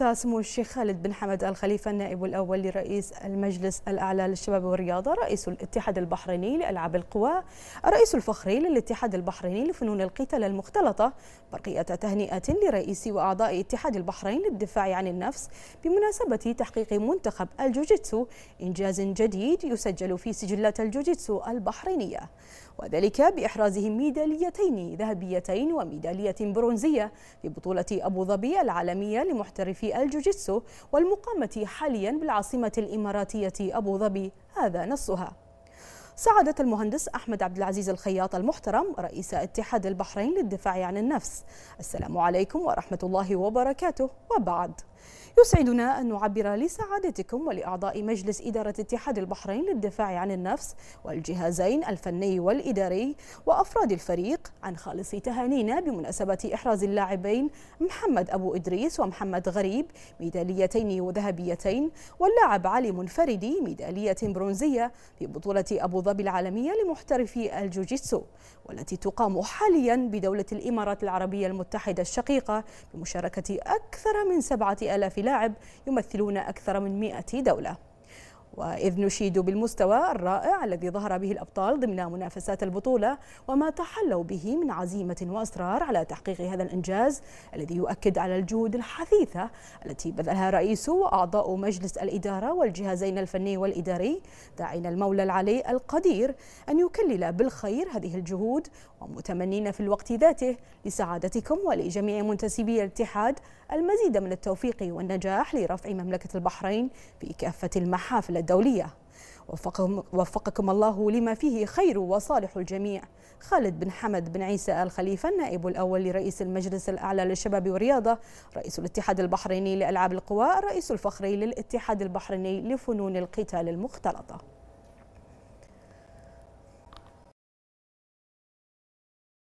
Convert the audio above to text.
بعث سمو الشيخ خالد بن حمد الخليفة النائب الأول لرئيس المجلس الأعلى للشباب والرياضة رئيس الاتحاد البحريني لألعاب القوى الرئيس الفخري للاتحاد البحريني لفنون القتال المختلطة برقية تهنئة لرئيس وأعضاء اتحاد البحرين للدفاع عن النفس بمناسبة تحقيق منتخب الجوجيتسو إنجاز جديد يسجل في سجلات الجوجيتسو البحرينية وذلك بإحرازه ميداليتين ذهبيتين وميدالية برونزية في بطولة أبو ظبي العالمية لمحترفي في الجوجيتسو والمقامة حاليا بالعاصمة الإماراتية أبو ظبي هذا نصها سعادة المهندس أحمد عبد العزيز الخياط المحترم رئيس اتحاد البحرين للدفاع عن النفس السلام عليكم ورحمة الله وبركاته وبعد يسعدنا أن نعبر لسعادتكم ولأعضاء مجلس إدارة اتحاد البحرين للدفاع عن النفس والجهازين الفني والإداري وأفراد الفريق عن خالص تهانينا بمناسبة إحراز اللاعبين محمد أبو إدريس ومحمد غريب ميداليتين وذهبيتين واللاعب علي منفردي ميدالية برونزية في بطولة أبو ظبي العالمية لمحترفي الجوجيتسو والتي تقام حاليا بدولة الإمارات العربية المتحدة الشقيقة بمشاركة أكثر من سبعة آلاف لاعب يمثلون أكثر من مئة دولة وإذ نشيد بالمستوى الرائع الذي ظهر به الأبطال ضمن منافسات البطولة وما تحلوا به من عزيمة وإصرار على تحقيق هذا الإنجاز الذي يؤكد على الجهود الحثيثة التي بذلها رئيس وأعضاء مجلس الإدارة والجهازين الفني والإداري داعين المولى العلي القدير أن يكلل بالخير هذه الجهود ومتمنين في الوقت ذاته لسعادتكم ولجميع منتسبي الاتحاد المزيد من التوفيق والنجاح لرفع مملكة البحرين في كافة المحافل الدولية وفقهم وفقكم الله لما فيه خير وصالح الجميع خالد بن حمد بن عيسى الخليفة النائب الأول لرئيس المجلس الأعلى للشباب والرياضة رئيس الاتحاد البحريني لألعاب القوى الرئيس الفخري للاتحاد البحريني لفنون القتال المختلطة